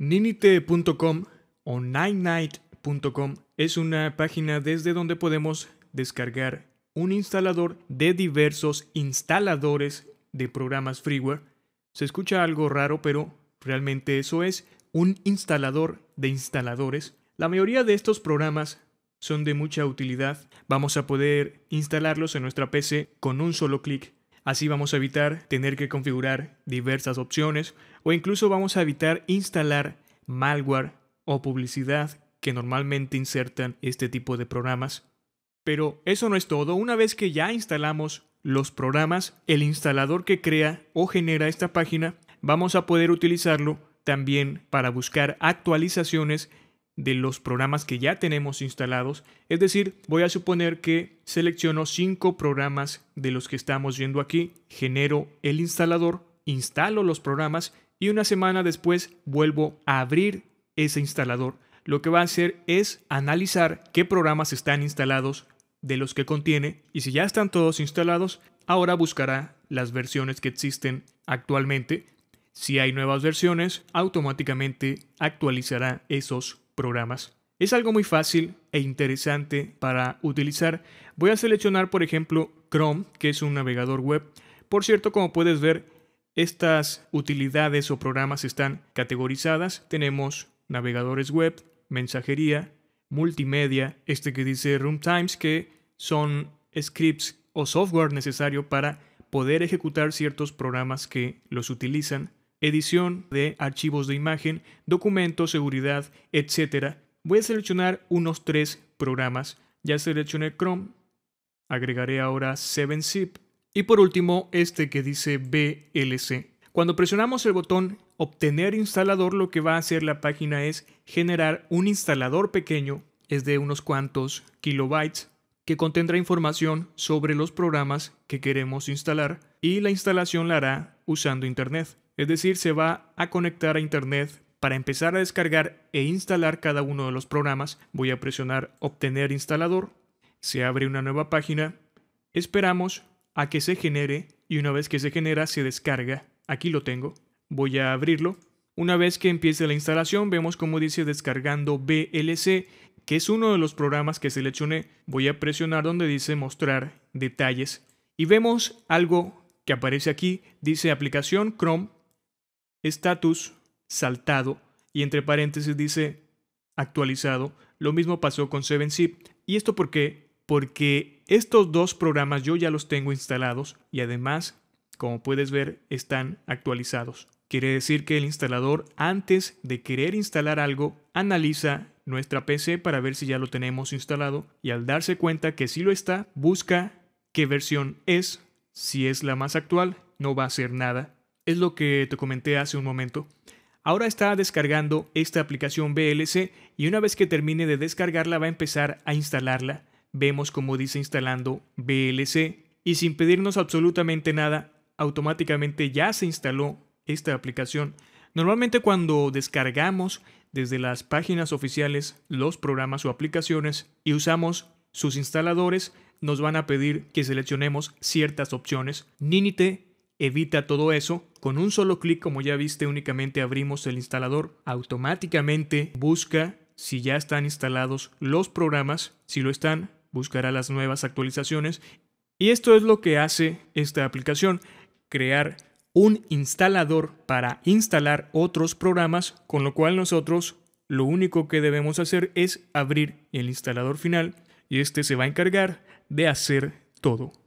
Ninite.com o Ninite.com es una página desde donde podemos descargar un instalador de diversos instaladores de programas freeware. Se escucha algo raro, pero realmente eso es un instalador de instaladores. La mayoría de estos programas son de mucha utilidad. Vamos a poder instalarlos en nuestra PC con un solo clic. Así vamos a evitar tener que configurar diversas opciones o incluso vamos a evitar instalar malware o publicidad que normalmente insertan este tipo de programas. Pero eso no es todo, una vez que ya instalamos los programas, el instalador que crea o genera esta página, vamos a poder utilizarlo también para buscar actualizaciones de los programas que ya tenemos instalados. Es decir, voy a suponer que selecciono cinco programas de los que estamos viendo aquí, genero el instalador, instalo los programas y una semana después vuelvo a abrir ese instalador. Lo que va a hacer es analizar qué programas están instalados de los que contiene y si ya están todos instalados, ahora buscará las versiones que existen actualmente. Si hay nuevas versiones, automáticamente actualizará esos programas. Es algo muy fácil e interesante para utilizar. Voy a seleccionar, por ejemplo, Chrome, que es un navegador web. Por cierto, como puedes ver, estas utilidades o programas están categorizadas. Tenemos navegadores web, mensajería, multimedia, este que dice runtimes, que son scripts o software necesario para poder ejecutar ciertos programas que los utilizan edición de archivos de imagen, documentos, seguridad, etc. Voy a seleccionar unos tres programas. Ya seleccioné Chrome, agregaré ahora 7-Zip y por último este que dice VLC. Cuando presionamos el botón Obtener instalador lo que va a hacer la página es generar un instalador pequeño, es de unos cuantos kilobytes, que contendrá información sobre los programas que queremos instalar y la instalación la hará usando Internet es decir, se va a conectar a Internet. Para empezar a descargar e instalar cada uno de los programas, voy a presionar Obtener instalador. Se abre una nueva página. Esperamos a que se genere y una vez que se genera se descarga. Aquí lo tengo. Voy a abrirlo. Una vez que empiece la instalación, vemos como dice descargando BLC, que es uno de los programas que seleccioné. Voy a presionar donde dice mostrar detalles y vemos algo que aparece aquí. Dice aplicación Chrome Status, saltado, y entre paréntesis dice actualizado. Lo mismo pasó con 7zip. ¿Y esto por qué? Porque estos dos programas yo ya los tengo instalados y además, como puedes ver, están actualizados. Quiere decir que el instalador, antes de querer instalar algo, analiza nuestra PC para ver si ya lo tenemos instalado y al darse cuenta que sí lo está, busca qué versión es. Si es la más actual, no va a hacer nada es lo que te comenté hace un momento. Ahora está descargando esta aplicación VLC y una vez que termine de descargarla va a empezar a instalarla. Vemos como dice instalando VLC y sin pedirnos absolutamente nada, automáticamente ya se instaló esta aplicación. Normalmente cuando descargamos desde las páginas oficiales los programas o aplicaciones y usamos sus instaladores, nos van a pedir que seleccionemos ciertas opciones. Ninite Evita todo eso. Con un solo clic, como ya viste, únicamente abrimos el instalador. Automáticamente busca si ya están instalados los programas. Si lo están, buscará las nuevas actualizaciones. Y esto es lo que hace esta aplicación, crear un instalador para instalar otros programas, con lo cual nosotros lo único que debemos hacer es abrir el instalador final y este se va a encargar de hacer todo.